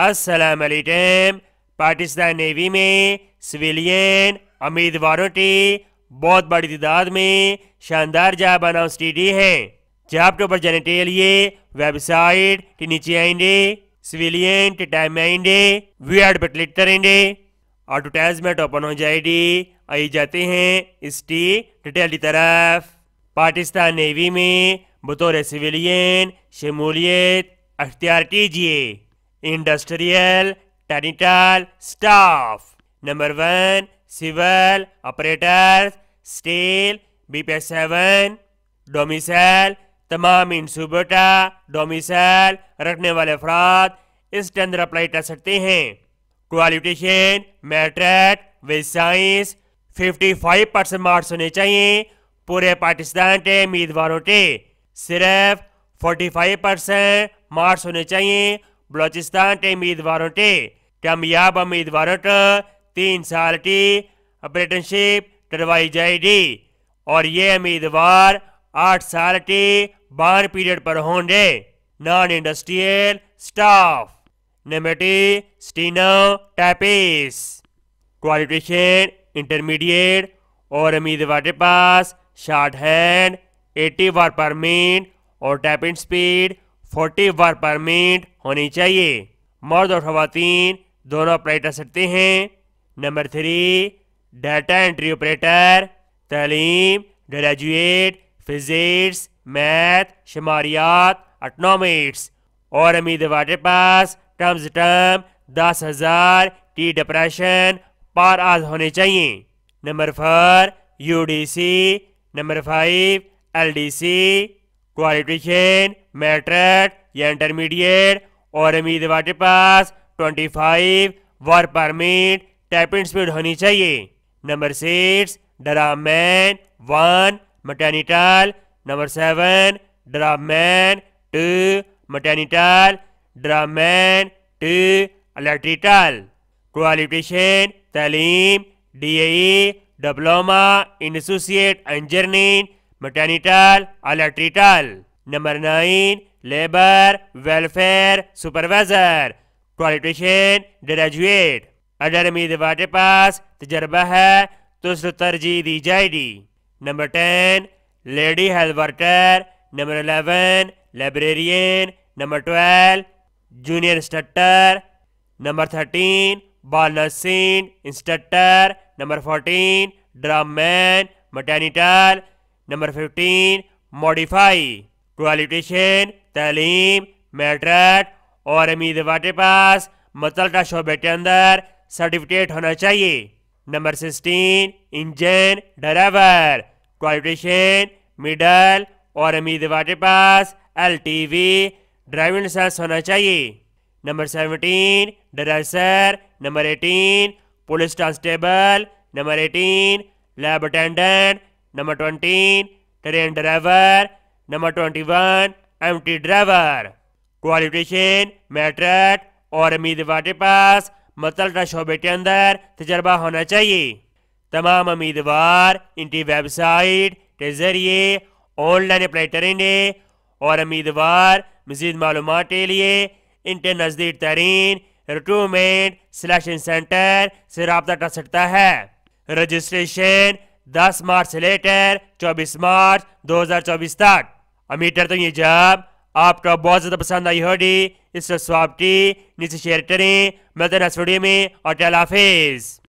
असलकम पाकिस्तान नेवी में सिविलियन उम्मीदवारों की बहुत बड़ी तादाद में शानदार जॉब अनाउंस की गई है जॉब के ऊपर जाने के लिए वेबसाइट के नीचे आएंगे सिविलियन के टाइम में आएंगे वी एड पर क्लिक करेंगे एडवर्टाइजमेंट ओपन हो जाएगी आई जाते हैं इसकी डिटेल की तरफ पाकिस्तान नेवी में बतौर सिविलियन शमूलियत अख्तियार कीजिए industrial technical staff number one civil operator steel BPS seven domicile तमाम इंसूबों डोमिसल रखने वाले अफराद इस अंदर अप्लाई कर सकते हैं क्वालिफिकेशन मैट्रेट विद साइंस 55 परसेंट मार्क्स होने चाहिए पूरे पाकिस्तान के उम्मीदवारों के सिर्फ 45 परसेंट मार्क्स होने चाहिए बलोचिस्तान के उम्मीदवारों के कामयाब उम्मीदवारों को तीन साल की अपरेटनशिप करवाई जाएगी और ये उम्मीदवार आठ साल के बार पीरियड पर होंगे नॉन इंडस्ट्रियल स्टाफ नेमेटी स्टीनो टैपिस क्वालिफिकेशन इंटरमीडिएट और उम्मीदवार के पास शार्ट हैंड 80 वार पर मिनट और टैपिंग स्पीड फोर्टी बार परमिट होनी चाहिए मर्द और खातन दोनों ऑपरेटर सकते हैं number three data entry operator तलीम ग्रेजुएट फिजिक्स मैथ शुमारियात अटनॉमिक्स और अमीर वाटे पास कम से कम दस हज़ार टी डिप्रेशन पार आज होने चाहिए number four UDC number five LDC qualification matric या इंटरमीडिएट और उम्मीद वाटे पास 25 वर्क परमिट टाइपिंग स्पीड होनी चाहिए नंबर सिक्स मैन वन मटेनिटल नंबर सेवन मैन टू मटेनिटल मैन टू इलेक्ट्रिकल क्वालिफिकेशन तालीम D A diploma in associate engineering मटर्निटल electrical number nine labour welfare supervisor qualification graduate अगर उम्मीदवार के पास तजर्बा है तो उस तरजीह दी जाएगी number ten lady health worker number eleven librarian number twelve junior instructor number thirteen बाल nursing instructor number fourteen drum man number fifteen modify qualification तलीम मेट्रेट और उम्मीद वाटे पास मतलटा शोबे के अंदर सर्टिफिकेट होना चाहिए number sixteen engine driver qualification middle और उम्मीद वाटे पास L T V driving licence होना चाहिए नंबर सेवनटीन डराइसर number eighteen police constable number eighteen lab attendant Number 20, train driver. Number 21, empty driver. Qualification matric और उम्मीदवार के पास मतल शोबे के अंदर तजर्बा होना चाहिए तमाम उम्मीदवार इनकी वेबसाइट के जरिए ऑनलाइन अप्लाई करेंगे और उम्मीदवार मजीद मालूम के लिए इनके नज़दीक तरीन रिक्रूटमेंट सिलेक्शन सेंटर से रबता कर सकता है रजिस्ट्रेशन 10 मार्च से लेकर 24 मार्च 2024 तक अमीटर तो ये जब आपका बहुत ज़्यादा पसंद आई होगी इस स्वाब की नीचे शेयर करें मिलते हैं नेक्स्ट वीडियो में और टेल हाफिज़